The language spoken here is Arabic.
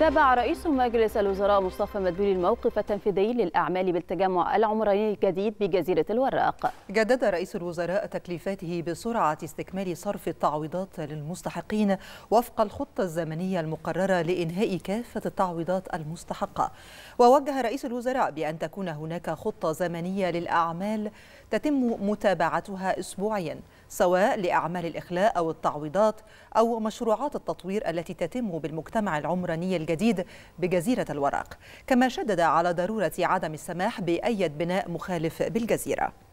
تابع رئيس مجلس الوزراء مصطفى مدبولي الموقف التنفيذي للأعمال بالتجمع العمراني الجديد بجزيرة الوراق جدد رئيس الوزراء تكليفاته بسرعة استكمال صرف التعويضات للمستحقين وفق الخطة الزمنية المقررة لإنهاء كافة التعويضات المستحقة ووجه رئيس الوزراء بأن تكون هناك خطة زمنية للأعمال تتم متابعتها أسبوعياً سواء لأعمال الإخلاء أو التعويضات أو مشروعات التطوير التي تتم بالمجتمع العمراني الجديد بجزيرة الورق كما شدد على ضرورة عدم السماح بأي بناء مخالف بالجزيرة